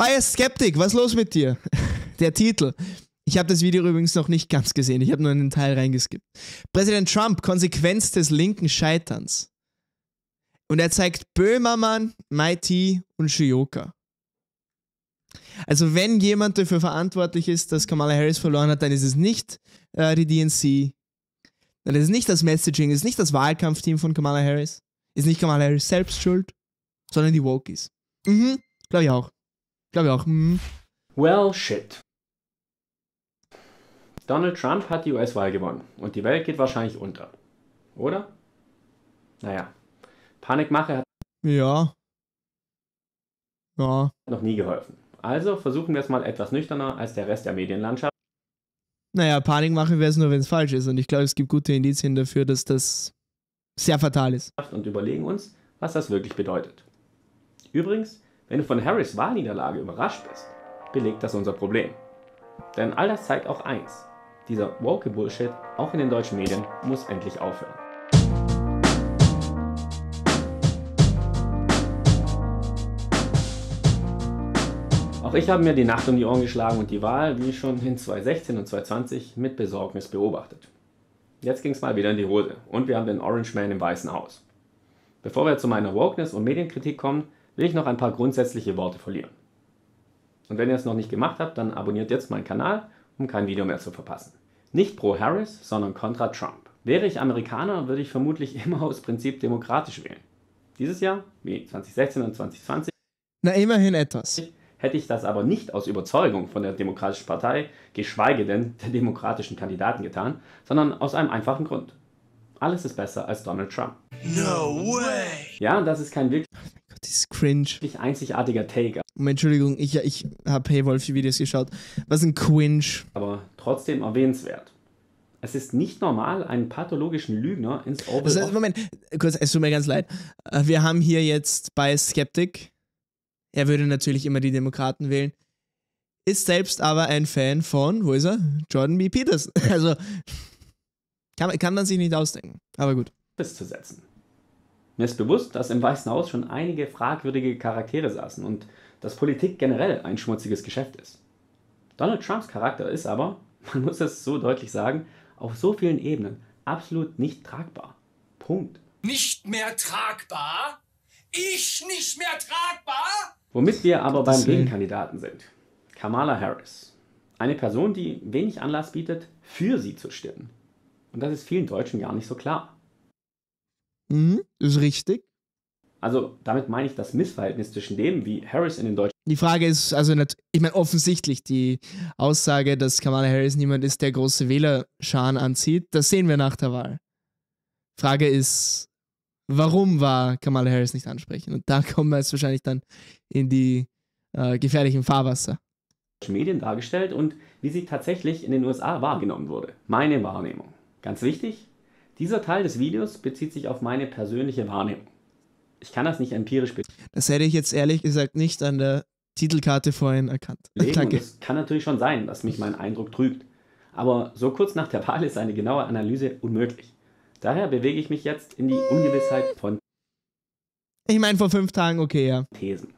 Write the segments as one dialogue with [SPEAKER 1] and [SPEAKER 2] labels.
[SPEAKER 1] War ah, ja Skeptik, was ist los mit dir? Der Titel. Ich habe das Video übrigens noch nicht ganz gesehen, ich habe nur einen Teil reingeskippt. Präsident Trump, Konsequenz des linken Scheiterns. Und er zeigt Böhmermann, Mighty und Shioka. Also wenn jemand dafür verantwortlich ist, dass Kamala Harris verloren hat, dann ist es nicht äh, die DNC, dann ist es nicht das Messaging, ist nicht das Wahlkampfteam von Kamala Harris, ist nicht Kamala Harris selbst schuld, sondern die Wokies. Mhm, glaube ich auch. Glaube auch. Hm.
[SPEAKER 2] Well, shit. Donald Trump hat die US-Wahl gewonnen und die Welt geht wahrscheinlich unter. Oder? Naja. Panikmache hat.
[SPEAKER 1] Ja. Ja.
[SPEAKER 2] Noch nie geholfen. Also versuchen wir es mal etwas nüchterner als der Rest der Medienlandschaft.
[SPEAKER 1] Naja, Panikmache wäre es nur, wenn es falsch ist. Und ich glaube, es gibt gute Indizien dafür, dass das sehr fatal ist.
[SPEAKER 2] Und überlegen uns, was das wirklich bedeutet. Übrigens, wenn du von Harris Wahlniederlage überrascht bist, belegt das unser Problem. Denn all das zeigt auch eins. Dieser woke Bullshit, auch in den deutschen Medien, muss endlich aufhören. Auch ich habe mir die Nacht um die Ohren geschlagen und die Wahl, wie schon in 2016 und 2020, mit Besorgnis beobachtet. Jetzt ging es mal wieder in die Hose und wir haben den Orange Man im Weißen Haus. Bevor wir zu meiner Wokeness und Medienkritik kommen, will ich noch ein paar grundsätzliche Worte verlieren. Und wenn ihr es noch nicht gemacht habt, dann abonniert jetzt meinen Kanal, um kein Video mehr zu verpassen. Nicht pro Harris, sondern kontra Trump. Wäre ich Amerikaner, würde ich vermutlich immer aus Prinzip demokratisch wählen. Dieses Jahr, wie 2016 und 2020, na immerhin etwas. Hätte ich das aber nicht aus Überzeugung von der Demokratischen Partei, geschweige denn der demokratischen Kandidaten getan, sondern aus einem einfachen Grund. Alles ist besser als Donald Trump. No way! Ja, das ist kein wirklich das ist Cringe. Wirklich einzigartiger Take. Entschuldigung,
[SPEAKER 1] ich, ich habe Hey Wolfie Videos geschaut. Was ein Cringe.
[SPEAKER 2] Aber trotzdem erwähnenswert. Es ist nicht normal, einen pathologischen Lügner ins Oval also,
[SPEAKER 1] Moment, kurz, es tut mir ganz leid. Äh, wir haben hier jetzt bei Skeptic, er würde natürlich immer die Demokraten wählen, ist selbst aber ein Fan von, wo ist er? Jordan B. Peters. Also, kann, kann man
[SPEAKER 2] sich nicht ausdenken, aber gut. Bis zu setzen. Mir ist bewusst, dass im Weißen Haus schon einige fragwürdige Charaktere saßen und dass Politik generell ein schmutziges Geschäft ist. Donald Trumps Charakter ist aber, man muss es so deutlich sagen, auf so vielen Ebenen absolut nicht tragbar. Punkt. Nicht mehr tragbar? Ich nicht mehr tragbar? Womit wir aber beim Gegenkandidaten sind. Kamala Harris. Eine Person, die wenig Anlass bietet, für sie zu stimmen. Und das ist vielen Deutschen gar nicht so klar.
[SPEAKER 1] Mhm, ist
[SPEAKER 2] richtig. Also damit meine ich das Missverhältnis zwischen dem, wie Harris in den deutschen.
[SPEAKER 1] Die Frage ist, also ich meine offensichtlich die Aussage, dass Kamala Harris niemand ist, der große Wählerscharen anzieht, das sehen wir nach der Wahl. Frage ist, warum war Kamala Harris nicht ansprechend? Und da kommen wir jetzt wahrscheinlich dann in die äh, gefährlichen Fahrwasser.
[SPEAKER 2] Medien dargestellt und wie sie tatsächlich in den USA wahrgenommen wurde. Meine Wahrnehmung. Ganz wichtig, dieser Teil des Videos bezieht sich auf meine persönliche Wahrnehmung. Ich kann das nicht empirisch bezeichnen. Das hätte ich jetzt ehrlich gesagt nicht an der Titelkarte
[SPEAKER 1] vorhin erkannt. Danke. Es
[SPEAKER 2] kann natürlich schon sein, dass mich mein Eindruck trügt. Aber so kurz nach der Wahl ist eine genaue Analyse unmöglich. Daher bewege ich mich jetzt in die Ungewissheit von.
[SPEAKER 1] Ich meine, vor fünf Tagen, okay, ja.
[SPEAKER 2] Thesen.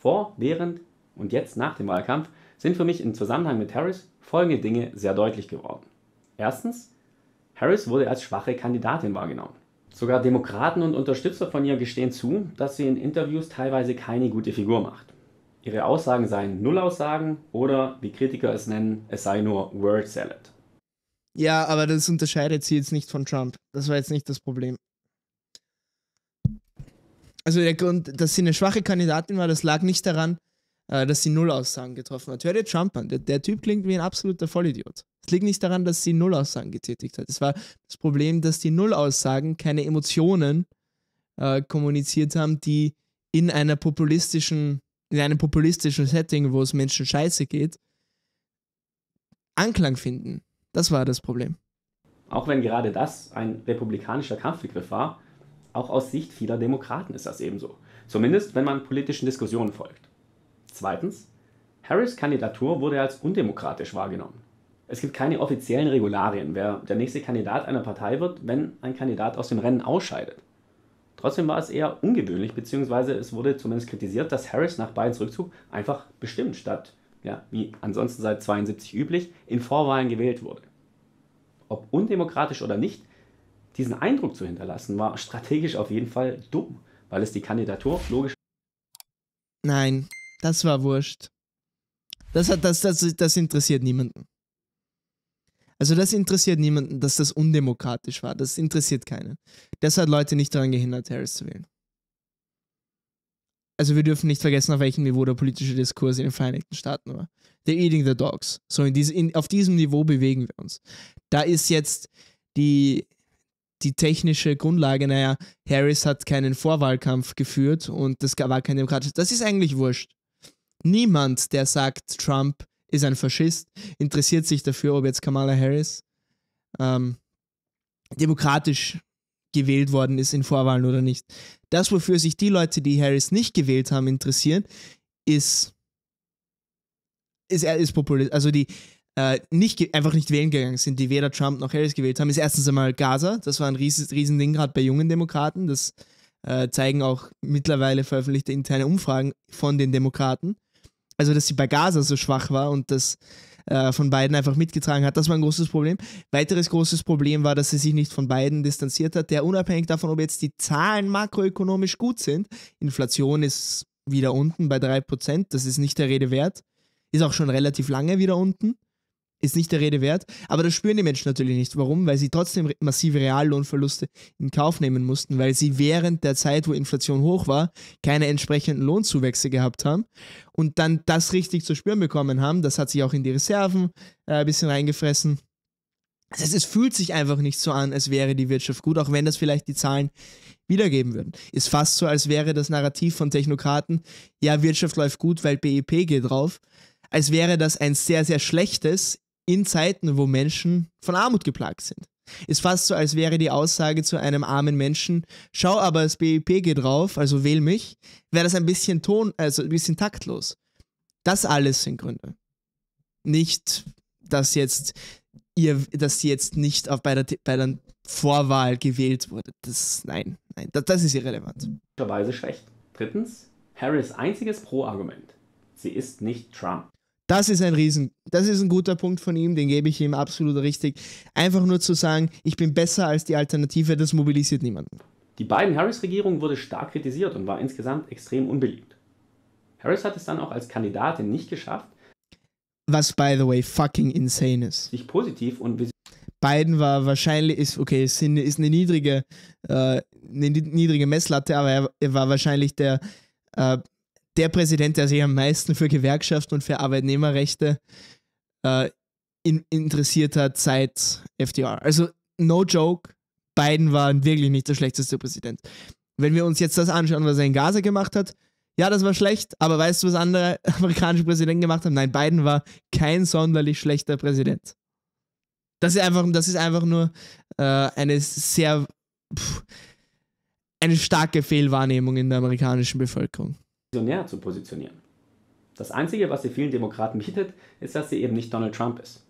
[SPEAKER 2] Vor, während und jetzt nach dem Wahlkampf sind für mich im Zusammenhang mit Harris folgende Dinge sehr deutlich geworden. Erstens, Harris wurde als schwache Kandidatin wahrgenommen. Sogar Demokraten und Unterstützer von ihr gestehen zu, dass sie in Interviews teilweise keine gute Figur macht. Ihre Aussagen seien Nullaussagen oder, wie Kritiker es nennen, es sei nur Word Salad.
[SPEAKER 1] Ja, aber das unterscheidet sie jetzt nicht von Trump. Das war jetzt nicht das Problem. Also der Grund, dass sie eine schwache Kandidatin war, das lag nicht daran, äh, dass sie Nullaussagen getroffen hat. Hör dir Trump an. Der, der Typ klingt wie ein absoluter Vollidiot liegt nicht daran, dass sie Nullaussagen getätigt hat. Es war das Problem, dass die Nullaussagen keine Emotionen äh, kommuniziert haben, die in einer populistischen, in einem populistischen Setting, wo es Menschen scheiße geht, Anklang finden. Das war das
[SPEAKER 2] Problem. Auch wenn gerade das ein republikanischer Kampfbegriff war, auch aus Sicht vieler Demokraten ist das ebenso. Zumindest wenn man politischen Diskussionen folgt. Zweitens, Harris' Kandidatur wurde als undemokratisch wahrgenommen. Es gibt keine offiziellen Regularien, wer der nächste Kandidat einer Partei wird, wenn ein Kandidat aus dem Rennen ausscheidet. Trotzdem war es eher ungewöhnlich, beziehungsweise es wurde zumindest kritisiert, dass Harris nach Bidens Rückzug einfach bestimmt statt, ja, wie ansonsten seit 72 üblich, in Vorwahlen gewählt wurde. Ob undemokratisch oder nicht, diesen Eindruck zu hinterlassen, war strategisch auf jeden Fall dumm, weil es die Kandidatur logisch. Nein, das war wurscht.
[SPEAKER 1] Das, hat, das, das, das interessiert niemanden. Also das interessiert niemanden, dass das undemokratisch war. Das interessiert keinen. Das hat Leute nicht daran gehindert, Harris zu wählen. Also wir dürfen nicht vergessen, auf welchem Niveau der politische Diskurs in den Vereinigten Staaten war. They're eating the dogs. So in diese, in, auf diesem Niveau bewegen wir uns. Da ist jetzt die, die technische Grundlage, naja, Harris hat keinen Vorwahlkampf geführt und das war kein demokratisches. Das ist eigentlich wurscht. Niemand, der sagt, Trump ist ein Faschist, interessiert sich dafür, ob jetzt Kamala Harris ähm, demokratisch gewählt worden ist in Vorwahlen oder nicht. Das, wofür sich die Leute, die Harris nicht gewählt haben, interessieren, ist, ist, ist Populismus. Also die äh, nicht, einfach nicht wählen gegangen sind, die weder Trump noch Harris gewählt haben, ist erstens einmal Gaza. Das war ein riesen, riesen gerade bei jungen Demokraten. Das äh, zeigen auch mittlerweile veröffentlichte interne Umfragen von den Demokraten also dass sie bei Gaza so schwach war und das äh, von beiden einfach mitgetragen hat. Das war ein großes Problem. Weiteres großes Problem war, dass sie sich nicht von beiden distanziert hat, der unabhängig davon, ob jetzt die Zahlen makroökonomisch gut sind, Inflation ist wieder unten bei 3%, das ist nicht der Rede wert, ist auch schon relativ lange wieder unten ist nicht der Rede wert. Aber das spüren die Menschen natürlich nicht. Warum? Weil sie trotzdem massive Reallohnverluste in Kauf nehmen mussten, weil sie während der Zeit, wo Inflation hoch war, keine entsprechenden Lohnzuwächse gehabt haben und dann das richtig zu spüren bekommen haben. Das hat sich auch in die Reserven äh, ein bisschen reingefressen. Das heißt, es fühlt sich einfach nicht so an, als wäre die Wirtschaft gut, auch wenn das vielleicht die Zahlen wiedergeben würden. Ist fast so, als wäre das Narrativ von Technokraten, ja, Wirtschaft läuft gut, weil BIP e geht drauf, als wäre das ein sehr, sehr schlechtes, in Zeiten, wo Menschen von Armut geplagt sind. Ist fast so, als wäre die Aussage zu einem armen Menschen, schau aber, das BIP geht drauf, also wähl mich, wäre das ein bisschen ton, also ein bisschen taktlos. Das alles sind Gründe. Nicht, dass jetzt ihr, dass sie jetzt nicht auf, bei, der, bei der Vorwahl gewählt wurde. Das, nein, nein, das, das ist
[SPEAKER 2] irrelevant. Weise schwächt. Drittens, Harris einziges Pro-Argument. Sie ist nicht Trump.
[SPEAKER 1] Das ist ein riesen, das ist ein guter Punkt von ihm, den gebe ich ihm absolut richtig. Einfach nur zu sagen, ich bin besser als die Alternative, das mobilisiert niemanden.
[SPEAKER 2] Die beiden Harris-Regierung wurde stark kritisiert und war insgesamt extrem unbeliebt. Harris hat es dann auch als Kandidatin nicht geschafft.
[SPEAKER 1] Was by the way fucking insane ist.
[SPEAKER 2] Sich positiv und
[SPEAKER 1] Biden war wahrscheinlich, ist, okay, ist eine, ist eine niedrige, äh, eine niedrige Messlatte, aber er, er war wahrscheinlich der äh, der Präsident, der sich am meisten für Gewerkschaften und für Arbeitnehmerrechte äh, in, interessiert hat seit FDR. Also no joke, Biden war wirklich nicht der schlechteste Präsident. Wenn wir uns jetzt das anschauen, was er in Gaza gemacht hat, ja, das war schlecht, aber weißt du, was andere amerikanische Präsidenten gemacht haben? Nein, Biden war kein sonderlich schlechter Präsident. Das ist einfach, das ist einfach nur äh, eine sehr pff, eine starke Fehlwahrnehmung in der amerikanischen Bevölkerung
[SPEAKER 2] visionär zu positionieren. Das Einzige, was sie vielen Demokraten bietet, ist, dass sie eben nicht Donald Trump ist.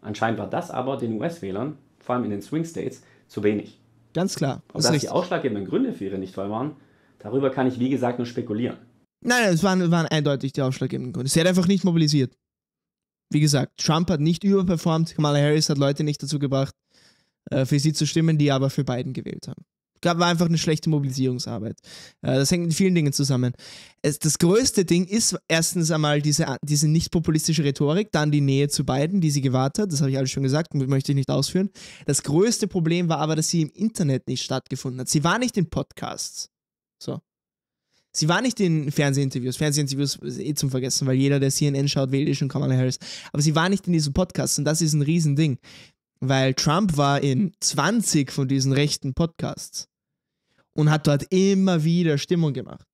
[SPEAKER 2] Anscheinend war das aber den US-Wählern, vor allem in den Swing States, zu wenig. Ganz klar. Ob das richtig. die ausschlaggebenden Gründe für ihre Nichtwahl waren, darüber kann ich wie gesagt nur spekulieren.
[SPEAKER 1] Nein, es waren, waren eindeutig die ausschlaggebenden Gründe. Sie hat einfach nicht mobilisiert. Wie gesagt, Trump hat nicht überperformt, Kamala Harris hat Leute nicht dazu gebracht, äh, für sie zu stimmen, die aber für Biden gewählt haben gab, war einfach eine schlechte Mobilisierungsarbeit. Äh, das hängt mit vielen Dingen zusammen. das größte Ding ist erstens einmal diese, diese nicht-populistische Rhetorik, dann die Nähe zu beiden, die sie gewahrt hat. Das habe ich alles schon gesagt, möchte ich nicht ausführen. Das größte Problem war aber, dass sie im Internet nicht stattgefunden hat. Sie war nicht in Podcasts. So. Sie war nicht in Fernsehinterviews. Fernsehinterviews ist eh zum Vergessen, weil jeder, der CNN schaut, wählt eh schon Kamala Harris. Aber sie war nicht in diesen Podcasts und das ist ein Riesending weil Trump war in 20 von diesen rechten Podcasts und hat dort immer wieder Stimmung gemacht.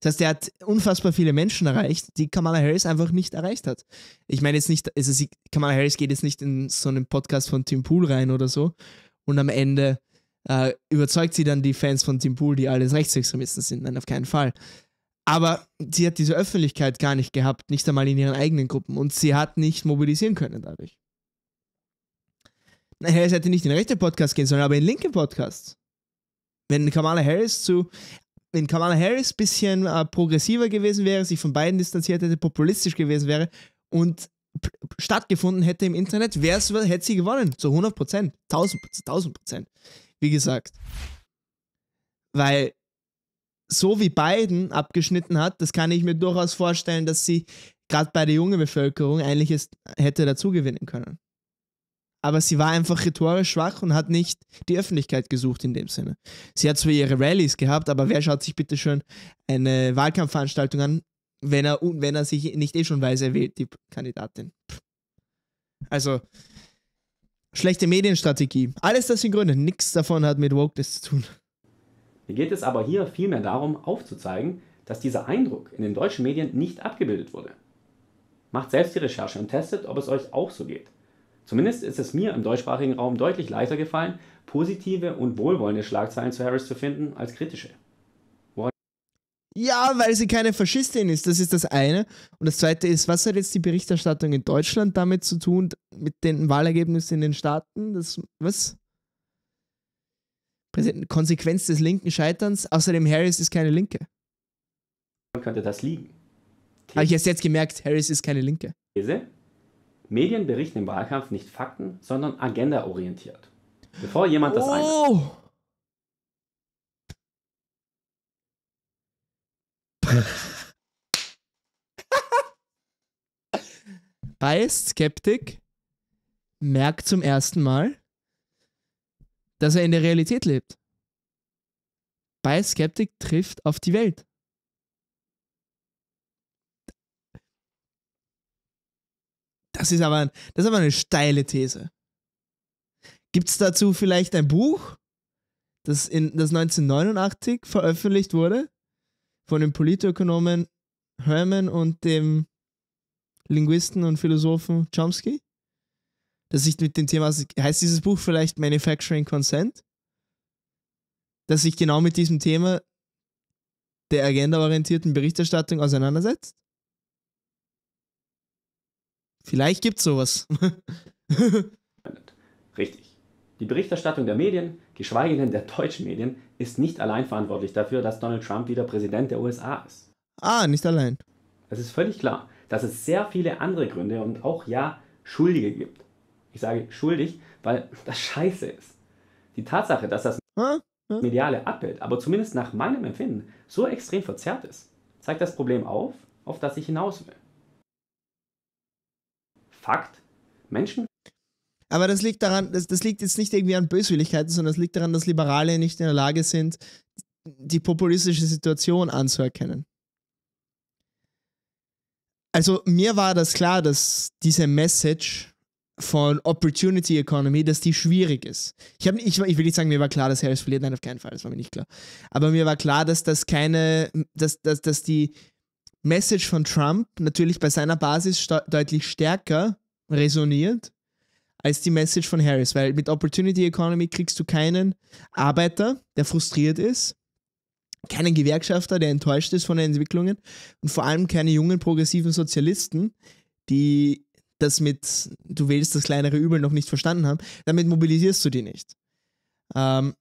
[SPEAKER 1] Das heißt, er hat unfassbar viele Menschen erreicht, die Kamala Harris einfach nicht erreicht hat. Ich meine jetzt nicht, also sie, Kamala Harris geht jetzt nicht in so einen Podcast von Tim Pool rein oder so und am Ende äh, überzeugt sie dann die Fans von Tim Pool, die alles Rechtsextremisten sind. Nein, auf keinen Fall. Aber sie hat diese Öffentlichkeit gar nicht gehabt, nicht einmal in ihren eigenen Gruppen und sie hat nicht mobilisieren können dadurch. Harris hätte nicht in rechte Podcast gehen sollen, aber in linke Podcasts. Wenn Kamala Harris zu, wenn Kamala Harris ein bisschen äh, progressiver gewesen wäre, sich von beiden distanziert hätte, populistisch gewesen wäre und stattgefunden hätte im Internet, wär's, hätte sie gewonnen. Zu 100 Prozent. 1000 Prozent. Wie gesagt. Weil so wie Biden abgeschnitten hat, das kann ich mir durchaus vorstellen, dass sie gerade bei der jungen Bevölkerung eigentlich hätte dazu gewinnen können aber sie war einfach rhetorisch schwach und hat nicht die Öffentlichkeit gesucht in dem Sinne. Sie hat zwar ihre Rallyes gehabt, aber wer schaut sich bitte schön eine Wahlkampfveranstaltung an, wenn er, wenn er sich nicht eh schon weiß, er wählt die Kandidatin. Also, schlechte Medienstrategie. Alles das sind Gründe. Nichts davon hat mit Wokeness zu tun.
[SPEAKER 2] Mir geht es aber hier vielmehr darum, aufzuzeigen, dass dieser Eindruck in den deutschen Medien nicht abgebildet wurde. Macht selbst die Recherche und testet, ob es euch auch so geht. Zumindest ist es mir im deutschsprachigen Raum deutlich leichter gefallen, positive und wohlwollende Schlagzeilen zu Harris zu finden als kritische. What?
[SPEAKER 1] Ja, weil sie keine Faschistin ist, das ist das eine. Und das zweite ist, was hat jetzt die Berichterstattung in Deutschland damit zu tun, mit den Wahlergebnissen in den Staaten? Das, was? Konsequenz des linken Scheiterns. Außerdem, Harris ist keine Linke.
[SPEAKER 2] Könnte das liegen?
[SPEAKER 1] Habe ich erst jetzt gemerkt,
[SPEAKER 2] Harris ist keine Linke. Medien berichten im Wahlkampf nicht fakten, sondern agendaorientiert. Bevor jemand das oh.
[SPEAKER 1] Biased Skeptik merkt zum ersten Mal, dass er in der Realität lebt. Biased Skeptik trifft auf die Welt. Das ist aber, das ist aber eine steile These. Gibt es dazu vielleicht ein Buch, das, in, das 1989 veröffentlicht wurde? Von dem Politökonomen Herman und dem Linguisten und Philosophen Chomsky? Das sich mit dem Thema, heißt dieses Buch vielleicht Manufacturing Consent? Das sich genau mit diesem Thema der agendaorientierten Berichterstattung auseinandersetzt? Vielleicht gibt's sowas.
[SPEAKER 2] Richtig. Die Berichterstattung der Medien, geschweige denn der deutschen Medien, ist nicht allein verantwortlich dafür, dass Donald Trump wieder Präsident der USA ist. Ah, nicht allein. Es ist völlig klar, dass es sehr viele andere Gründe und auch ja Schuldige gibt. Ich sage schuldig, weil das scheiße ist. Die Tatsache, dass das mediale Abbild, aber zumindest nach meinem Empfinden, so extrem verzerrt ist, zeigt das Problem auf, auf das ich hinaus will. Fakt. Menschen. Aber das liegt daran,
[SPEAKER 1] das, das liegt jetzt nicht irgendwie an Böswilligkeiten, sondern das liegt daran, dass Liberale nicht in der Lage sind, die populistische Situation anzuerkennen. Also mir war das klar, dass diese Message von Opportunity Economy, dass die schwierig ist. Ich, hab, ich, ich will nicht sagen, mir war klar, dass Harris verliert, nein, auf keinen Fall, das war mir nicht klar. Aber mir war klar, dass das keine, dass, dass, dass die Message von Trump natürlich bei seiner Basis deutlich stärker resoniert als die Message von Harris, weil mit Opportunity Economy kriegst du keinen Arbeiter, der frustriert ist, keinen Gewerkschafter, der enttäuscht ist von den Entwicklungen und vor allem keine jungen progressiven Sozialisten, die das mit du wählst das kleinere Übel noch nicht verstanden haben, damit mobilisierst du die nicht. Ähm,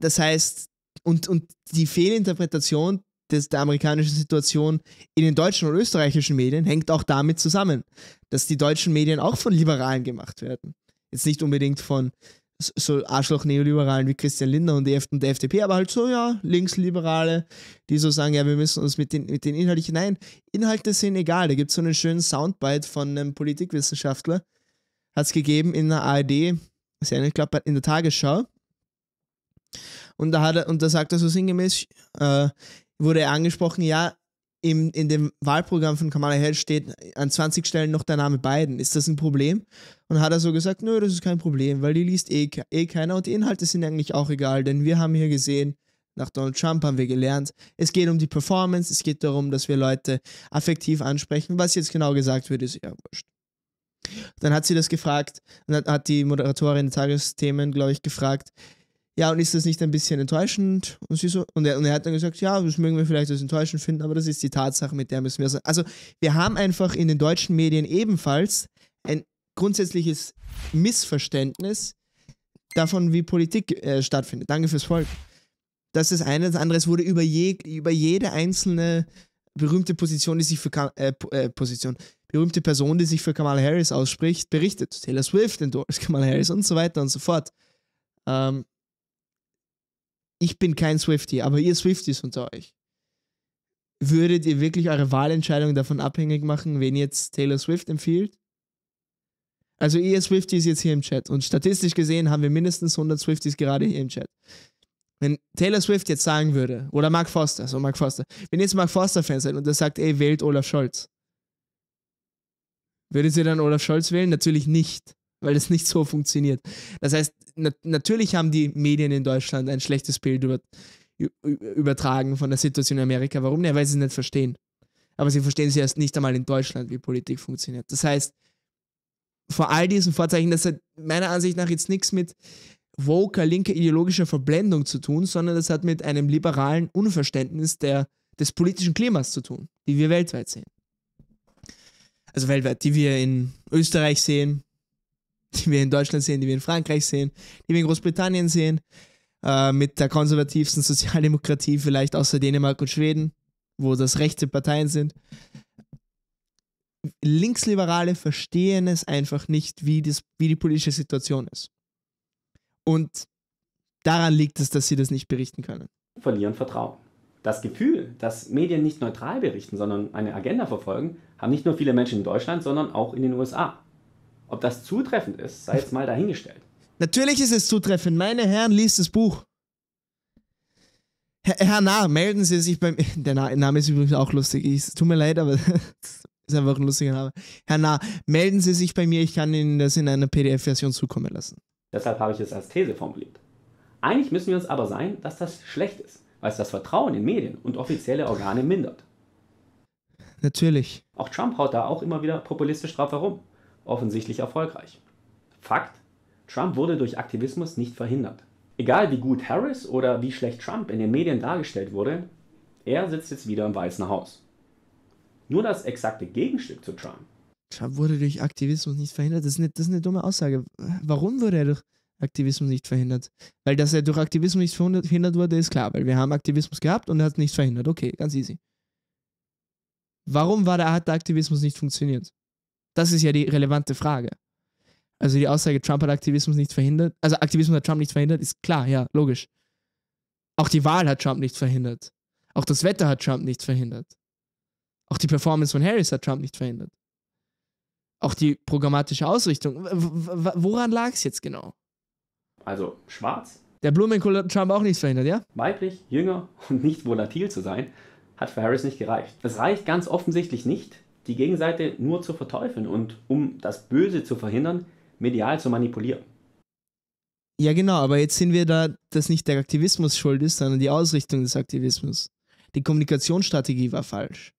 [SPEAKER 1] das heißt, und, und die Fehlinterpretation des, der amerikanischen Situation in den deutschen und österreichischen Medien hängt auch damit zusammen, dass die deutschen Medien auch von Liberalen gemacht werden. Jetzt nicht unbedingt von so Arschloch-Neoliberalen wie Christian Lindner und der FDP, aber halt so, ja, Linksliberale, die so sagen, ja, wir müssen uns mit den, mit den Inhaltlichen, nein, Inhalte sind egal. Da gibt es so einen schönen Soundbite von einem Politikwissenschaftler, hat es gegeben in der ARD, also ich glaube in der Tagesschau. Und da, hat er, und da sagt er so sinngemäß, äh, wurde er angesprochen, ja, im, in dem Wahlprogramm von Kamala Harris steht an 20 Stellen noch der Name Biden. Ist das ein Problem? Und hat er so gesagt, nö, das ist kein Problem, weil die liest eh, eh keiner und die Inhalte sind eigentlich auch egal, denn wir haben hier gesehen, nach Donald Trump haben wir gelernt, es geht um die Performance, es geht darum, dass wir Leute affektiv ansprechen. Was jetzt genau gesagt wird, ist ja wurscht. Dann hat sie das gefragt, und hat die Moderatorin der Tagesthemen, glaube ich, gefragt, ja, und ist das nicht ein bisschen enttäuschend? Und, sie so, und, er, und er hat dann gesagt, ja, das mögen wir vielleicht als enttäuschend finden, aber das ist die Tatsache, mit der müssen wir Also wir haben einfach in den deutschen Medien ebenfalls ein grundsätzliches Missverständnis davon, wie Politik äh, stattfindet. Danke fürs Folgen. Das ist eines, das andere es wurde über, je, über jede einzelne berühmte Position, die sich für äh, äh, Position, berühmte Person, die sich für Kamala Harris ausspricht, berichtet. Taylor Swift endorsed Kamala Harris und so weiter und so fort. Ähm, ich bin kein Swifty, aber ihr Swifties unter euch, würdet ihr wirklich eure Wahlentscheidung davon abhängig machen, wen jetzt Taylor Swift empfiehlt? Also ihr Swifties jetzt hier im Chat und statistisch gesehen haben wir mindestens 100 Swifties gerade hier im Chat. Wenn Taylor Swift jetzt sagen würde, oder Mark Foster, so Mark Foster, wenn ihr jetzt Mark Foster-Fan seid und er sagt, ey, wählt Olaf Scholz, würdet ihr dann Olaf Scholz wählen? Natürlich nicht weil es nicht so funktioniert. Das heißt, na natürlich haben die Medien in Deutschland ein schlechtes Bild über übertragen von der Situation in Amerika. Warum? Ja, weil sie es nicht verstehen. Aber sie verstehen es erst nicht einmal in Deutschland, wie Politik funktioniert. Das heißt, vor all diesen Vorzeichen, das hat meiner Ansicht nach jetzt nichts mit woker, linker ideologischer Verblendung zu tun, sondern das hat mit einem liberalen Unverständnis der, des politischen Klimas zu tun, die wir weltweit sehen. Also weltweit, die wir in Österreich sehen, die wir in Deutschland sehen, die wir in Frankreich sehen, die wir in Großbritannien sehen, äh, mit der konservativsten Sozialdemokratie vielleicht außer Dänemark und Schweden, wo das rechte Parteien sind. Linksliberale verstehen es einfach nicht, wie, das, wie die politische Situation ist. Und daran liegt es, dass sie das nicht berichten können.
[SPEAKER 2] Verlieren Vertrauen. Das Gefühl, dass Medien nicht neutral berichten, sondern eine Agenda verfolgen, haben nicht nur viele Menschen in Deutschland, sondern auch in den USA. Ob das zutreffend ist, sei jetzt mal dahingestellt.
[SPEAKER 1] Natürlich ist es zutreffend. Meine Herren, liest das Buch. Herr, Herr Narr, melden Sie sich bei mir. Der Name ist übrigens auch lustig. Es tut mir leid, aber es ist einfach ein lustiger Name. Herr Narr, melden Sie sich bei mir. Ich kann Ihnen das in einer PDF-Version zukommen
[SPEAKER 2] lassen. Deshalb habe ich es als These formuliert. Eigentlich müssen wir uns aber sein, dass das schlecht ist, weil es das Vertrauen in Medien und offizielle Organe mindert.
[SPEAKER 1] Natürlich.
[SPEAKER 2] Auch Trump haut da auch immer wieder populistisch drauf herum offensichtlich erfolgreich. Fakt, Trump wurde durch Aktivismus nicht verhindert. Egal wie gut Harris oder wie schlecht Trump in den Medien dargestellt wurde, er sitzt jetzt wieder im Weißen Haus. Nur das exakte Gegenstück zu Trump.
[SPEAKER 1] Trump wurde durch Aktivismus nicht verhindert. Das ist eine, das ist eine dumme Aussage. Warum wurde er durch Aktivismus nicht verhindert? Weil, dass er durch Aktivismus nicht verhindert wurde, ist klar, weil wir haben Aktivismus gehabt und er hat es nicht verhindert. Okay, ganz easy. Warum war der, hat der Aktivismus nicht funktioniert? Das ist ja die relevante Frage. Also die Aussage, Trump hat Aktivismus nicht verhindert, also Aktivismus hat Trump nicht verhindert, ist klar, ja, logisch. Auch die Wahl hat Trump nicht verhindert. Auch das Wetter hat Trump nicht verhindert. Auch die Performance von Harris hat Trump nicht verhindert. Auch die programmatische Ausrichtung. W woran lag es jetzt
[SPEAKER 2] genau? Also schwarz. Der Blumenkohl hat
[SPEAKER 1] Trump auch nicht verhindert, ja?
[SPEAKER 2] Weiblich, jünger und nicht volatil zu sein, hat für Harris nicht gereicht. Es reicht ganz offensichtlich nicht, die Gegenseite nur zu verteufeln und um das Böse zu verhindern, medial zu manipulieren.
[SPEAKER 1] Ja, genau, aber jetzt sind wir da, dass nicht der Aktivismus schuld ist, sondern die Ausrichtung des Aktivismus. Die Kommunikationsstrategie war falsch.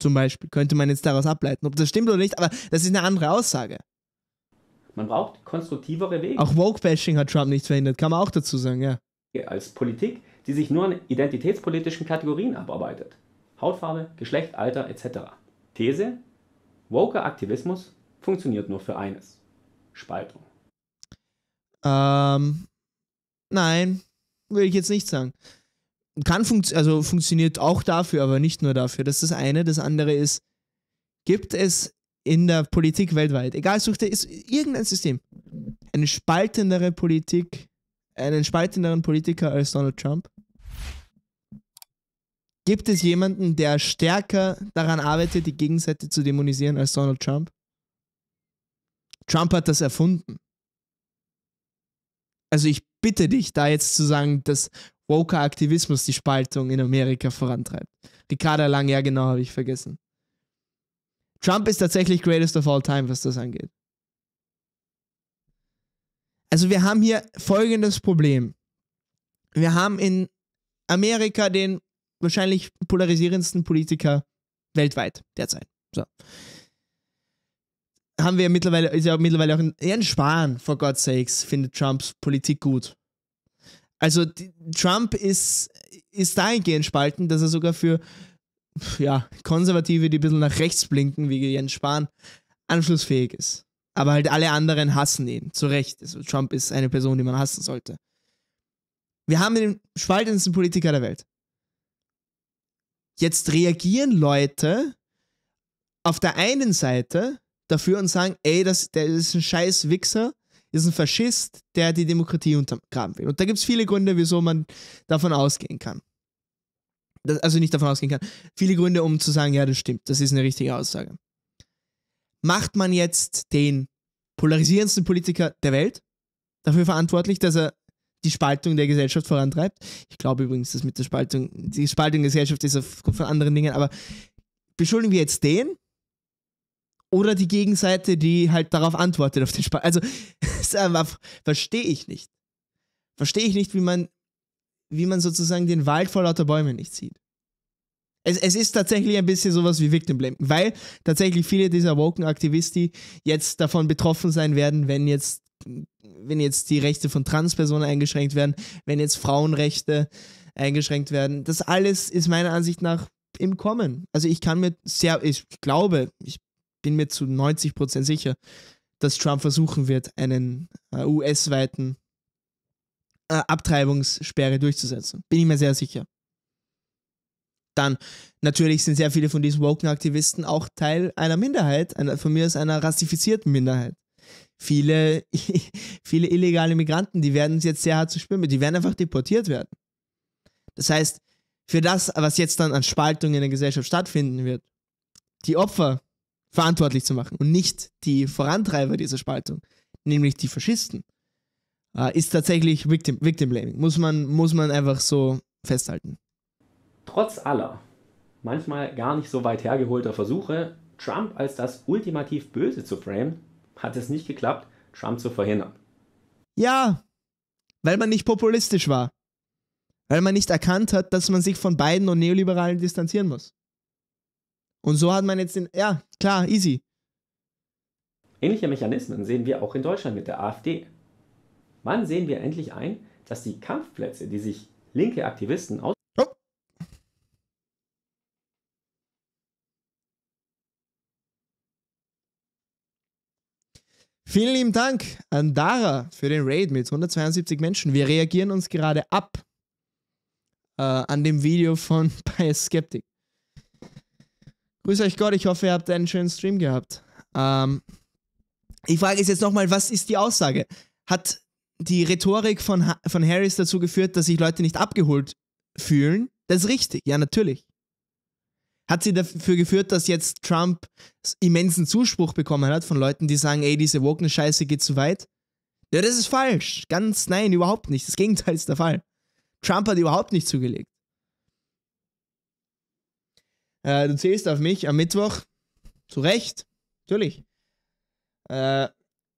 [SPEAKER 1] Zum Beispiel könnte man jetzt daraus ableiten, ob das stimmt oder nicht, aber das ist eine andere Aussage.
[SPEAKER 2] Man braucht konstruktivere Wege. Auch
[SPEAKER 1] Woke-Bashing hat Trump nicht verhindert, kann man auch dazu sagen, ja.
[SPEAKER 2] Als Politik, die sich nur an identitätspolitischen Kategorien abarbeitet. Hautfarbe, Geschlecht, Alter etc. These: Woker Aktivismus funktioniert nur für eines: Spaltung.
[SPEAKER 1] Ähm, nein, will ich jetzt nicht sagen. Kann funkt also funktioniert auch dafür, aber nicht nur dafür. Das ist das eine. Das andere ist, gibt es in der Politik weltweit, egal, sucht ist irgendein System, eine spaltendere Politik, einen spaltenderen Politiker als Donald Trump? Gibt es jemanden, der stärker daran arbeitet, die Gegenseite zu dämonisieren als Donald Trump? Trump hat das erfunden. Also ich bitte dich, da jetzt zu sagen, dass woker Aktivismus die Spaltung in Amerika vorantreibt. Ricarda Lang, ja genau, habe ich vergessen. Trump ist tatsächlich greatest of all time, was das angeht. Also wir haben hier folgendes Problem. Wir haben in Amerika den wahrscheinlich polarisierendsten Politiker weltweit derzeit. So. Haben wir mittlerweile, ist ja mittlerweile auch ein, Spahn, for God's sakes, findet Trumps Politik gut. Also die, Trump ist, ist dahingehend spalten, dass er sogar für ja, Konservative, die ein bisschen nach rechts blinken, wie Jens Spahn, anschlussfähig ist. Aber halt alle anderen hassen ihn, zu Recht. Also Trump ist eine Person, die man hassen sollte. Wir haben den spaltendsten Politiker der Welt. Jetzt reagieren Leute auf der einen Seite dafür und sagen, ey, das, der ist ein scheiß Wichser, ist ein Faschist, der die Demokratie untergraben will. Und da gibt es viele Gründe, wieso man davon ausgehen kann. Das, also nicht davon ausgehen kann. Viele Gründe, um zu sagen, ja, das stimmt, das ist eine richtige Aussage. Macht man jetzt den polarisierendsten Politiker der Welt dafür verantwortlich, dass er die Spaltung der Gesellschaft vorantreibt. Ich glaube übrigens, dass mit der Spaltung, die Spaltung der Gesellschaft ist aufgrund von anderen Dingen, aber beschuldigen wir jetzt den oder die Gegenseite, die halt darauf antwortet auf den Spalt. Also, das verstehe ich nicht. Verstehe ich nicht, wie man, wie man sozusagen den Wald vor lauter Bäumen nicht sieht. Es, es ist tatsächlich ein bisschen sowas wie Victim Blame, weil tatsächlich viele dieser Woken-Aktivisti jetzt davon betroffen sein werden, wenn jetzt wenn jetzt die Rechte von Transpersonen eingeschränkt werden, wenn jetzt Frauenrechte eingeschränkt werden, das alles ist meiner Ansicht nach im Kommen. Also ich kann mir sehr, ich glaube, ich bin mir zu 90 sicher, dass Trump versuchen wird, einen äh, US-weiten äh, Abtreibungssperre durchzusetzen. Bin ich mir sehr sicher. Dann, natürlich sind sehr viele von diesen Woken-Aktivisten auch Teil einer Minderheit, einer, von mir aus einer rassifizierten Minderheit viele, viele illegale Migranten, die werden es jetzt sehr hart zu spüren, die werden einfach deportiert werden. Das heißt, für das, was jetzt dann an Spaltung in der Gesellschaft stattfinden wird, die Opfer verantwortlich zu machen und nicht die Vorantreiber dieser Spaltung, nämlich die Faschisten, äh, ist tatsächlich Victim, Victim Blaming. Muss man, muss man einfach so festhalten.
[SPEAKER 2] Trotz aller manchmal gar nicht so weit hergeholter Versuche, Trump als das ultimativ Böse zu framen, hat es nicht geklappt, Trump zu verhindern. Ja, weil man nicht populistisch
[SPEAKER 1] war. Weil man nicht erkannt hat, dass man sich von Biden und Neoliberalen distanzieren muss. Und so hat man jetzt den,
[SPEAKER 2] ja, klar, easy. Ähnliche Mechanismen sehen wir auch in Deutschland mit der AfD. Wann sehen wir endlich ein, dass die Kampfplätze, die sich linke Aktivisten
[SPEAKER 1] Vielen lieben Dank an Dara für den Raid mit 172 Menschen. Wir reagieren uns gerade ab äh, an dem Video von Bias Skeptic. Grüß euch Gott, ich hoffe, ihr habt einen schönen Stream gehabt. Ähm, die Frage ist jetzt nochmal, was ist die Aussage? Hat die Rhetorik von, ha von Harris dazu geführt, dass sich Leute nicht abgeholt fühlen? Das ist richtig, ja natürlich hat sie dafür geführt, dass jetzt Trump immensen Zuspruch bekommen hat von Leuten, die sagen, ey, diese Woken-Scheiße geht zu weit. Ja, das ist falsch. Ganz nein, überhaupt nicht. Das Gegenteil ist der Fall. Trump hat überhaupt nicht zugelegt. Äh, du zählst auf mich am Mittwoch. Zu Recht. Natürlich. Äh,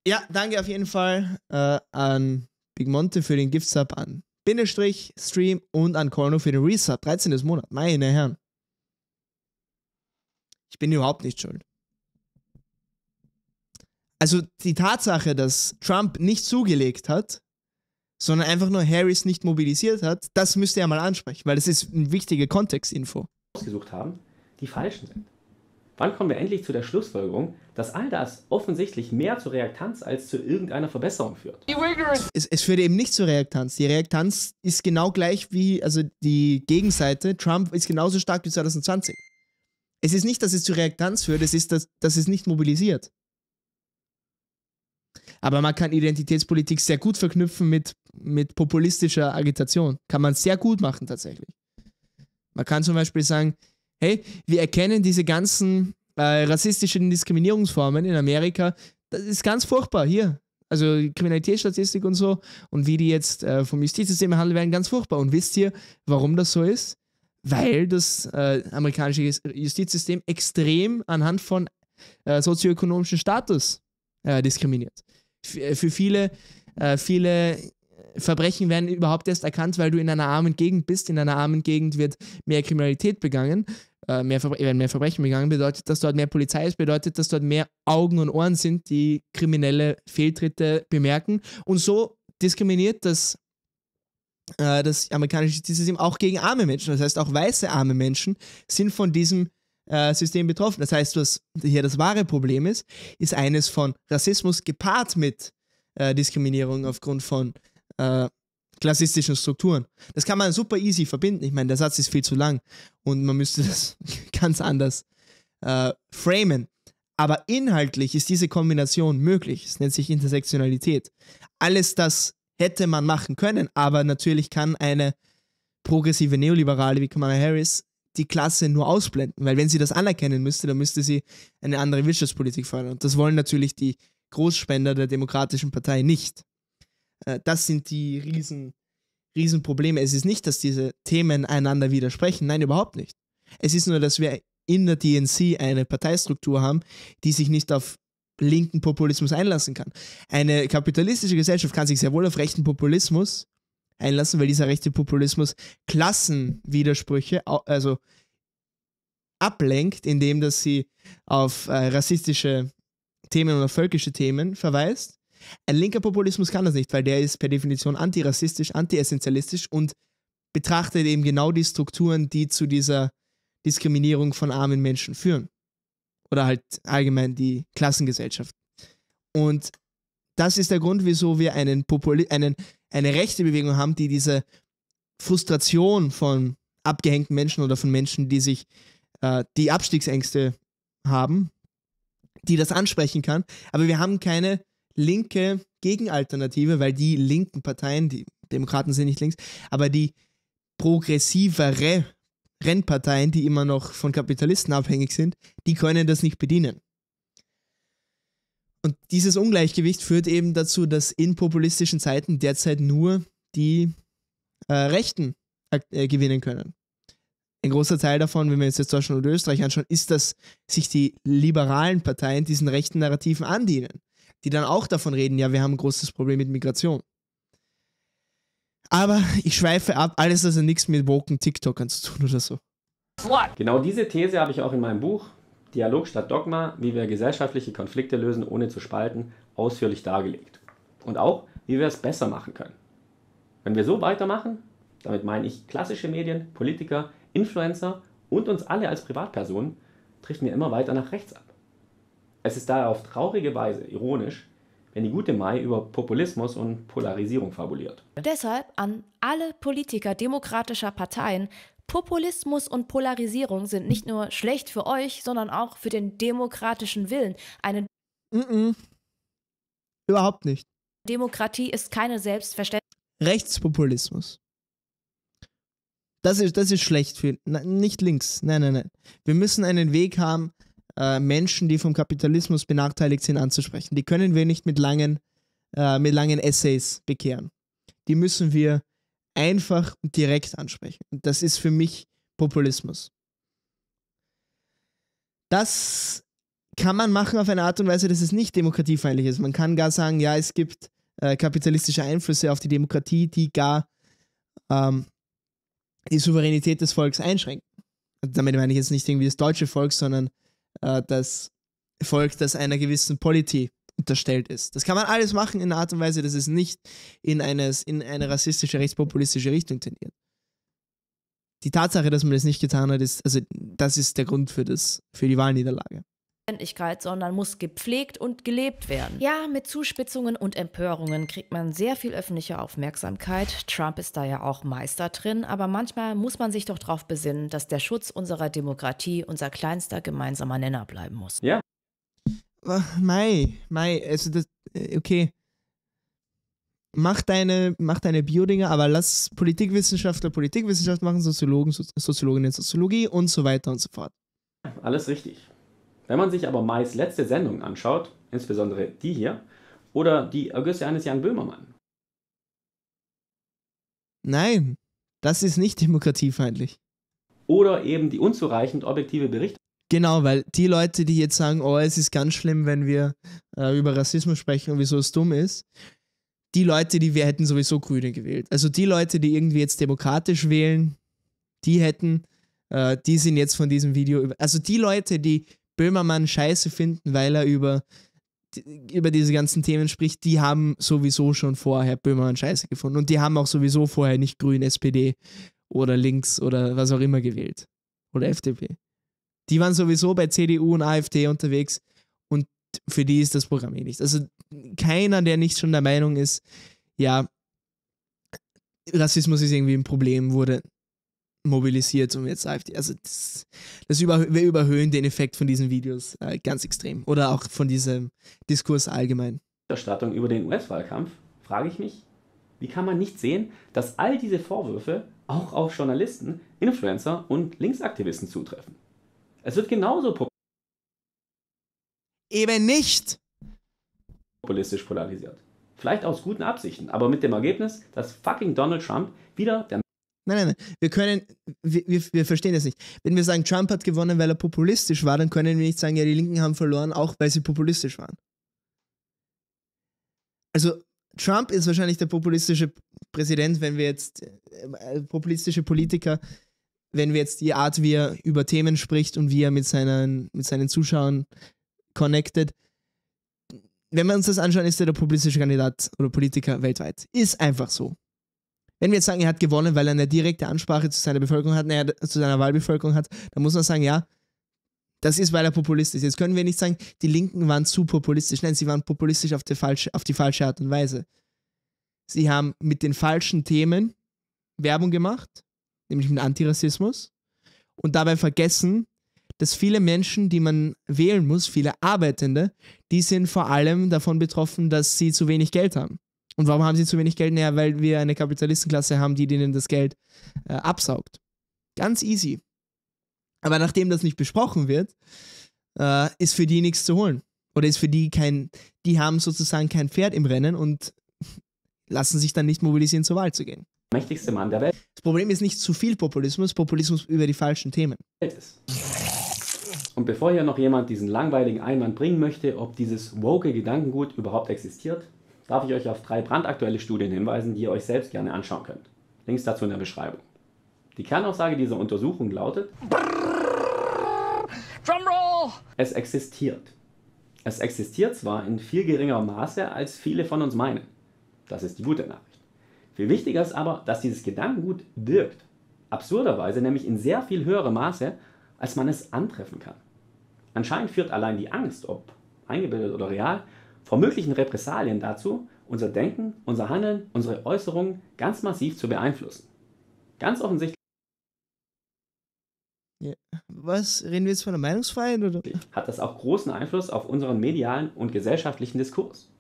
[SPEAKER 1] ja, danke auf jeden Fall äh, an Big Monte für den Gift-Sub, an Bindestrich, Stream und an Corno für den Resub. 13. Monat. Meine Herren. Ich bin überhaupt nicht schuld. Also die Tatsache, dass Trump nicht zugelegt hat, sondern einfach nur Harris nicht mobilisiert hat, das müsst ihr ja mal ansprechen, weil das ist eine wichtige Kontextinfo.
[SPEAKER 2] Ausgesucht haben, die falschen sind. Wann kommen wir endlich zu der Schlussfolgerung, dass all das offensichtlich mehr zur Reaktanz als zu irgendeiner Verbesserung führt?
[SPEAKER 1] Es, es führt eben nicht zur Reaktanz. Die Reaktanz ist genau gleich wie, also die Gegenseite, Trump ist genauso stark wie 2020. Es ist nicht, dass es zu Reaktanz führt, es ist, dass, dass es nicht mobilisiert. Aber man kann Identitätspolitik sehr gut verknüpfen mit, mit populistischer Agitation. Kann man sehr gut machen tatsächlich. Man kann zum Beispiel sagen, hey, wir erkennen diese ganzen äh, rassistischen Diskriminierungsformen in Amerika. Das ist ganz furchtbar hier. Also Kriminalitätsstatistik und so und wie die jetzt äh, vom Justizsystem behandelt werden, ganz furchtbar. Und wisst ihr, warum das so ist? weil das äh, amerikanische Justizsystem extrem anhand von äh, sozioökonomischen Status äh, diskriminiert. F äh, für viele, äh, viele Verbrechen werden überhaupt erst erkannt, weil du in einer armen Gegend bist. In einer armen Gegend wird mehr Kriminalität begangen, äh, mehr werden mehr Verbrechen begangen, bedeutet, dass dort mehr Polizei ist, bedeutet, dass dort mehr Augen und Ohren sind, die kriminelle Fehltritte bemerken. Und so diskriminiert das äh, das amerikanische Justizsystem auch gegen arme Menschen. Das heißt, auch weiße arme Menschen sind von diesem äh, System betroffen. Das heißt, was hier das wahre Problem ist, ist eines von Rassismus gepaart mit äh, Diskriminierung aufgrund von äh, klassistischen Strukturen. Das kann man super easy verbinden. Ich meine, der Satz ist viel zu lang und man müsste das ganz anders äh, framen. Aber inhaltlich ist diese Kombination möglich. Es nennt sich Intersektionalität. Alles das hätte man machen können. Aber natürlich kann eine progressive Neoliberale wie Kamala Harris die Klasse nur ausblenden, weil wenn sie das anerkennen müsste, dann müsste sie eine andere Wirtschaftspolitik fördern. Und das wollen natürlich die Großspender der Demokratischen Partei nicht. Äh, das sind die riesen, riesen Es ist nicht, dass diese Themen einander widersprechen. Nein, überhaupt nicht. Es ist nur, dass wir in der DNC eine Parteistruktur haben, die sich nicht auf linken Populismus einlassen kann. Eine kapitalistische Gesellschaft kann sich sehr wohl auf rechten Populismus einlassen, weil dieser rechte Populismus Klassenwidersprüche, also ablenkt, indem dass sie auf äh, rassistische Themen oder völkische Themen verweist. Ein linker Populismus kann das nicht, weil der ist per Definition antirassistisch, antiessentialistisch und betrachtet eben genau die Strukturen, die zu dieser Diskriminierung von armen Menschen führen oder halt allgemein die Klassengesellschaft. Und das ist der Grund, wieso wir einen Populi einen, eine rechte Bewegung haben, die diese Frustration von abgehängten Menschen oder von Menschen, die sich äh, die Abstiegsängste haben, die das ansprechen kann. Aber wir haben keine linke Gegenalternative, weil die linken Parteien, die Demokraten sind nicht links, aber die progressivere Rennparteien, die immer noch von Kapitalisten abhängig sind, die können das nicht bedienen. Und dieses Ungleichgewicht führt eben dazu, dass in populistischen Zeiten derzeit nur die äh, Rechten äh, gewinnen können. Ein großer Teil davon, wenn wir uns jetzt Deutschland und Österreich anschauen, ist, dass sich die liberalen Parteien diesen rechten Narrativen andienen, die dann auch davon reden, ja, wir haben ein großes Problem mit Migration. Aber ich schweife ab, alles also nichts mit woken TikTokern zu tun oder so.
[SPEAKER 2] Genau diese These habe ich auch in meinem Buch Dialog statt Dogma, wie wir gesellschaftliche Konflikte lösen, ohne zu spalten, ausführlich dargelegt. Und auch, wie wir es besser machen können. Wenn wir so weitermachen, damit meine ich klassische Medien, Politiker, Influencer und uns alle als Privatpersonen, trifft mir immer weiter nach rechts ab. Es ist daher auf traurige Weise ironisch, wenn die gute Mai über Populismus und Polarisierung fabuliert.
[SPEAKER 1] Deshalb an alle Politiker demokratischer Parteien, Populismus und Polarisierung sind nicht nur schlecht für euch, sondern auch für den demokratischen Willen. Eine mm -mm. Überhaupt nicht. Demokratie ist keine Selbstverständlichkeit. Rechtspopulismus. Das ist, das ist schlecht für. Na, nicht links. Nein, nein, nein. Wir müssen einen Weg haben, äh, Menschen, die vom Kapitalismus benachteiligt sind, anzusprechen. Die können wir nicht mit langen, äh, mit langen Essays bekehren. Die müssen wir einfach und direkt ansprechen. Und das ist für mich Populismus. Das kann man machen auf eine Art und Weise, dass es nicht demokratiefeindlich ist. Man kann gar sagen, ja, es gibt äh, kapitalistische Einflüsse auf die Demokratie, die gar ähm, die Souveränität des Volkes einschränken. damit meine ich jetzt nicht irgendwie das deutsche Volk, sondern äh, das Volk, das einer gewissen Politik unterstellt ist. Das kann man alles machen in einer Art und Weise, dass es nicht in, eines, in eine rassistische, rechtspopulistische Richtung tendiert. Die Tatsache, dass man das nicht getan hat, ist, also das ist der Grund für, das, für die Wahlniederlage. Ständigkeit, sondern muss gepflegt und gelebt werden. Ja, mit Zuspitzungen und Empörungen kriegt man sehr viel öffentliche Aufmerksamkeit. Trump ist da ja auch Meister drin, aber manchmal muss man sich doch darauf besinnen, dass der Schutz unserer Demokratie unser kleinster gemeinsamer Nenner bleiben muss. Ja. Mai, Mai, also das, äh, okay. Mach deine, mach deine Biodinger, aber lass Politikwissenschaftler Politikwissenschaft machen, Soziologen, Soziologinnen Soziologie und so weiter und so fort.
[SPEAKER 2] Alles richtig. Wenn man sich aber Mais letzte Sendungen anschaut, insbesondere die hier, oder die Ergüsse eines Jan Böhmermann.
[SPEAKER 1] Nein, das ist nicht demokratiefeindlich.
[SPEAKER 2] Oder eben die unzureichend objektive Berichterstattung.
[SPEAKER 1] Genau, weil die Leute, die jetzt sagen, oh, es ist ganz schlimm, wenn wir äh, über Rassismus sprechen und wieso es dumm ist, die Leute, die wir hätten sowieso Grüne gewählt. Also die Leute, die irgendwie jetzt demokratisch wählen, die hätten, äh, die sind jetzt von diesem Video über. Also die Leute, die Böhmermann scheiße finden, weil er über, über diese ganzen Themen spricht, die haben sowieso schon vorher Böhmermann scheiße gefunden. Und die haben auch sowieso vorher nicht Grün, SPD oder Links oder was auch immer gewählt. Oder FDP. Die waren sowieso bei CDU und AfD unterwegs und für die ist das Programm eh nichts. Also keiner, der nicht schon der Meinung ist, ja, Rassismus ist irgendwie ein Problem, wurde mobilisiert, um jetzt AfD. Also das, das über, wir überhöhen den Effekt von diesen Videos äh, ganz extrem. Oder auch von diesem Diskurs allgemein.
[SPEAKER 2] Der Stattung über den US-Wahlkampf frage ich mich, wie kann man nicht sehen, dass all diese Vorwürfe auch auf Journalisten, Influencer und Linksaktivisten zutreffen? Es wird genauso eben nicht populistisch polarisiert. Vielleicht aus guten Absichten, aber mit dem Ergebnis, dass fucking Donald Trump wieder der Nein, nein, nein. Wir können,
[SPEAKER 1] wir, wir, wir, verstehen das nicht. Wenn wir sagen, Trump hat gewonnen, weil er populistisch war, dann können wir nicht sagen, ja, die Linken haben verloren, auch weil sie populistisch waren. Also, Trump ist wahrscheinlich der populistische Präsident, wenn wir jetzt, äh, äh populistische Politiker, wenn wir jetzt die Art, wie er über Themen spricht und wie er mit seinen, mit seinen Zuschauern connected. Wenn wir uns das anschauen, ist er der populistische Kandidat oder Politiker weltweit. Ist einfach so wenn wir jetzt sagen, er hat gewonnen, weil er eine direkte Ansprache zu seiner Bevölkerung hat, naja, zu seiner Wahlbevölkerung hat, dann muss man sagen, ja, das ist, weil er populistisch ist. Jetzt können wir nicht sagen, die Linken waren zu populistisch. Nein, sie waren populistisch auf die falsche, auf die falsche Art und Weise. Sie haben mit den falschen Themen Werbung gemacht, nämlich mit Antirassismus, und dabei vergessen, dass viele Menschen, die man wählen muss, viele Arbeitende, die sind vor allem davon betroffen, dass sie zu wenig Geld haben. Und warum haben sie zu wenig Geld? Naja, weil wir eine Kapitalistenklasse haben, die denen das Geld äh, absaugt. Ganz easy. Aber nachdem das nicht besprochen wird, äh, ist für die nichts zu holen. Oder ist für die kein, die haben sozusagen kein Pferd im Rennen und lassen sich dann nicht mobilisieren, zur Wahl zu gehen.
[SPEAKER 2] Mächtigste Mann der Welt.
[SPEAKER 1] Das Problem ist nicht zu viel Populismus, Populismus über die falschen Themen.
[SPEAKER 2] Und bevor hier noch jemand diesen langweiligen Einwand bringen möchte, ob dieses woke Gedankengut überhaupt existiert, darf ich euch auf drei brandaktuelle Studien hinweisen, die ihr euch selbst gerne anschauen könnt. Links dazu in der Beschreibung. Die Kernaussage dieser Untersuchung lautet: Drumroll! Es existiert. Es existiert zwar in viel geringerer Maße, als viele von uns meinen. Das ist die gute Nachricht. Viel wichtiger ist aber, dass dieses Gedankengut wirkt. Absurderweise nämlich in sehr viel höherem Maße, als man es antreffen kann. Anscheinend führt allein die Angst, ob eingebildet oder real, vor möglichen Repressalien dazu, unser Denken, unser Handeln, unsere Äußerungen ganz massiv zu beeinflussen. Ganz offensichtlich. Ja. Was? Reden wir jetzt von der Meinungsfreiheit? Oder? Hat das auch großen Einfluss auf unseren medialen und gesellschaftlichen Diskurs.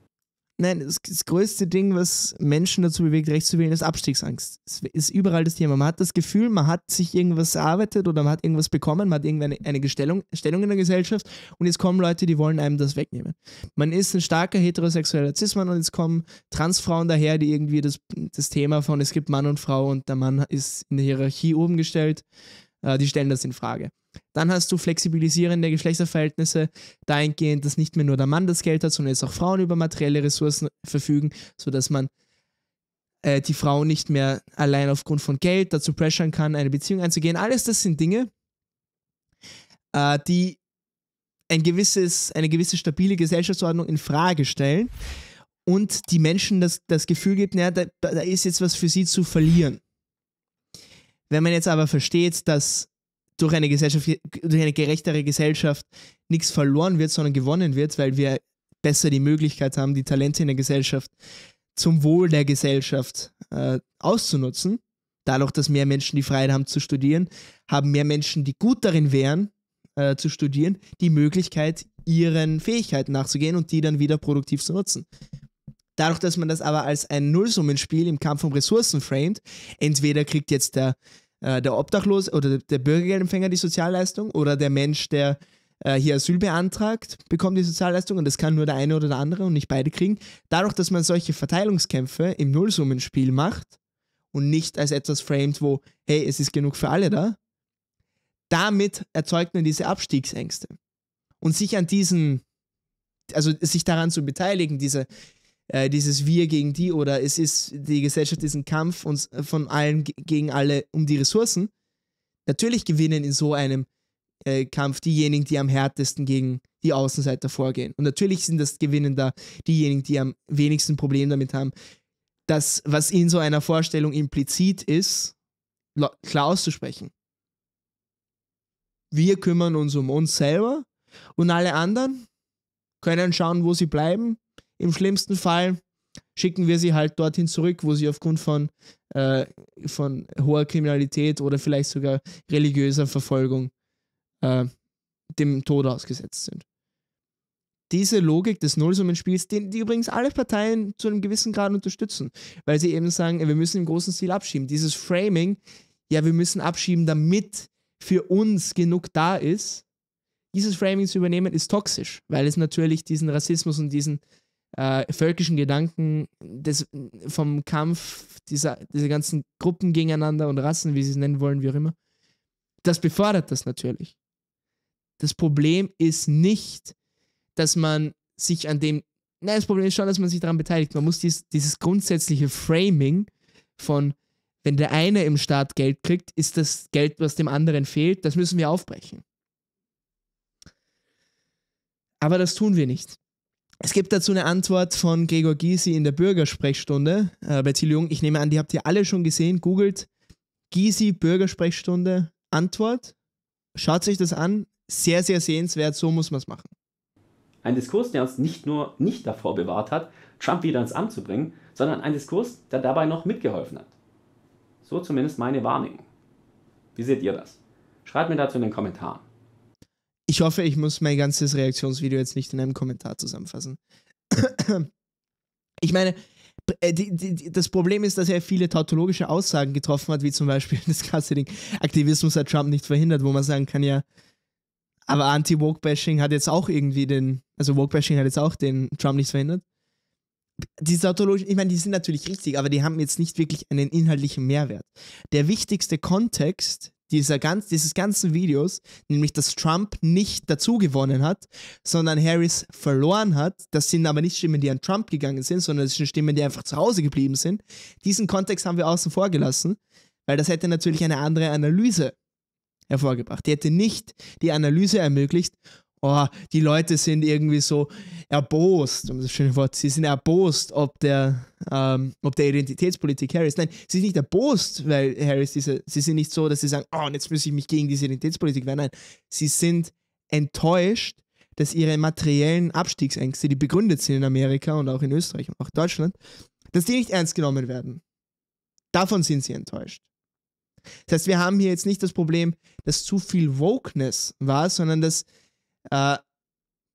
[SPEAKER 1] Nein, das, das, größte Ding, was Menschen dazu bewegt, rechts zu wählen, ist Abstiegsangst. Es ist überall das Thema. Man hat das Gefühl, man hat sich irgendwas erarbeitet oder man hat irgendwas bekommen, man hat irgendeine eine Stellung, Stellung in der Gesellschaft und jetzt kommen Leute, die wollen einem das wegnehmen. Man ist ein starker heterosexueller Cis-Mann und jetzt kommen Transfrauen daher, die irgendwie das, das Thema von es gibt Mann und Frau und der Mann ist in der Hierarchie oben gestellt, äh, die stellen das in Frage. Dann hast du flexibilisierende Geschlechterverhältnisse dahingehend, dass nicht mehr nur der Mann das Geld hat, sondern jetzt auch Frauen über materielle Ressourcen verfügen, sodass man äh, die Frau nicht mehr allein aufgrund von Geld dazu pressern kann, eine Beziehung einzugehen. Alles das sind Dinge, äh, die ein gewisses, eine gewisse stabile Gesellschaftsordnung in Frage stellen und die Menschen das, das Gefühl gibt, naja, da, da ist jetzt was für sie zu verlieren. Wenn man jetzt aber versteht, dass durch eine, Gesellschaft, durch eine gerechtere Gesellschaft nichts verloren wird, sondern gewonnen wird, weil wir besser die Möglichkeit haben, die Talente in der Gesellschaft zum Wohl der Gesellschaft äh, auszunutzen. Dadurch, dass mehr Menschen die Freiheit haben zu studieren, haben mehr Menschen, die gut darin wären, äh, zu studieren, die Möglichkeit, ihren Fähigkeiten nachzugehen und die dann wieder produktiv zu nutzen. Dadurch, dass man das aber als ein Nullsummenspiel im Kampf um Ressourcen framet, entweder kriegt jetzt der äh, der Obdachlose oder der Bürgergeldempfänger die Sozialleistung oder der Mensch, der äh, hier Asyl beantragt, bekommt die Sozialleistung und das kann nur der eine oder der andere und nicht beide kriegen. Dadurch, dass man solche Verteilungskämpfe im Nullsummenspiel macht und nicht als etwas framed, wo, hey, es ist genug für alle da, damit erzeugt man diese Abstiegsängste. Und sich an diesen, also sich daran zu beteiligen, diese äh, dieses Wir gegen die oder es ist, die Gesellschaft ist ein Kampf und äh, von allen gegen alle um die Ressourcen. Natürlich gewinnen in so einem äh, Kampf diejenigen, die am härtesten gegen die Außenseiter vorgehen. Und natürlich sind das Gewinnen da diejenigen, die am wenigsten Problem damit haben. Das, was in so einer Vorstellung implizit ist, klar auszusprechen. Wir kümmern uns um uns selber und alle anderen können schauen, wo sie bleiben im schlimmsten Fall schicken wir sie halt dorthin zurück, wo sie aufgrund von, äh, von hoher Kriminalität oder vielleicht sogar religiöser Verfolgung äh, dem Tod ausgesetzt sind. Diese Logik des Nullsummenspiels, den, die übrigens alle Parteien zu einem gewissen Grad unterstützen, weil sie eben sagen, wir müssen im großen Stil abschieben. Dieses Framing, ja, wir müssen abschieben, damit für uns genug da ist, dieses Framing zu übernehmen, ist toxisch, weil es natürlich diesen Rassismus und diesen äh, völkischen Gedanken des, vom Kampf dieser, dieser ganzen Gruppen gegeneinander und Rassen, wie sie es nennen wollen, wie auch immer. Das befördert das natürlich. Das Problem ist nicht, dass man sich an dem. Nein, das Problem ist schon, dass man sich daran beteiligt. Man muss dies, dieses grundsätzliche Framing von, wenn der eine im Staat Geld kriegt, ist das Geld, was dem anderen fehlt, das müssen wir aufbrechen. Aber das tun wir nicht. Es gibt dazu eine Antwort von Gregor Gysi in der Bürgersprechstunde äh, bei Ziel Jung. Ich nehme an, die habt ihr alle schon gesehen. Googelt Gysi Bürgersprechstunde Antwort. Schaut sich das an. Sehr, sehr sehenswert. So muss man es machen.
[SPEAKER 2] Ein Diskurs, der uns nicht nur nicht davor bewahrt hat, Trump wieder ins Amt zu bringen, sondern ein Diskurs, der dabei noch mitgeholfen hat. So zumindest meine Wahrnehmung. Wie seht ihr das? Schreibt mir dazu in den Kommentaren.
[SPEAKER 1] Ich hoffe, ich muss mein ganzes Reaktionsvideo jetzt nicht in einem Kommentar zusammenfassen. ich meine, äh, die, die, das Problem ist, dass er viele tautologische Aussagen getroffen hat, wie zum Beispiel das krasse Ding, Aktivismus hat Trump nicht verhindert, wo man sagen kann, ja, aber Anti-Woke-Bashing hat jetzt auch irgendwie den, also Woke-Bashing hat jetzt auch den Trump nicht verhindert. Die tautologischen, ich meine, die sind natürlich richtig, aber die haben jetzt nicht wirklich einen inhaltlichen Mehrwert. Der wichtigste Kontext, dieser ganz, dieses ganzen Videos, nämlich dass Trump nicht dazu gewonnen hat, sondern Harris verloren hat. Das sind aber nicht Stimmen, die an Trump gegangen sind, sondern es sind Stimmen, die einfach zu Hause geblieben sind. Diesen Kontext haben wir außen vor gelassen, weil das hätte natürlich eine andere Analyse hervorgebracht. Die hätte nicht die Analyse ermöglicht, oh, die Leute sind irgendwie so erbost, um das schöne Wort, sie sind erbost, ob der, ähm, ob der Identitätspolitik Harris. Nein, sie sind nicht erbost, weil Harris diese, sie sind nicht so, dass sie sagen, oh, und jetzt muss ich mich gegen diese Identitätspolitik wehren. Nein, sie sind enttäuscht, dass ihre materiellen Abstiegsängste, die begründet sind in Amerika und auch in Österreich und auch Deutschland, dass die nicht ernst genommen werden. Davon sind sie enttäuscht. Das heißt, wir haben hier jetzt nicht das Problem, dass zu viel Wokeness war, sondern dass äh,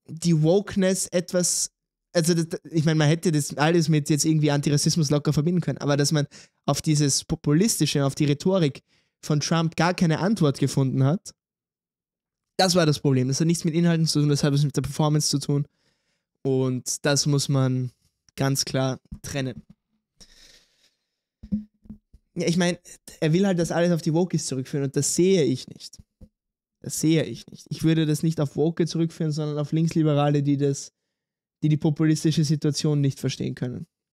[SPEAKER 1] die Wokeness etwas, also das, ich meine, man hätte das alles mit jetzt irgendwie Antirassismus locker verbinden können, aber dass man auf dieses Populistische, auf die Rhetorik von Trump gar keine Antwort gefunden hat, das war das Problem. Das hat nichts mit Inhalten zu tun, das hat was mit der Performance zu tun. Und das muss man ganz klar trennen. Ja, ich meine, er will halt das alles auf die Wokis zurückführen und das sehe ich nicht. Das sehe ich nicht. Ich würde das nicht auf Woke zurückführen, sondern auf Linksliberale, die das, die, die populistische Situation nicht verstehen können.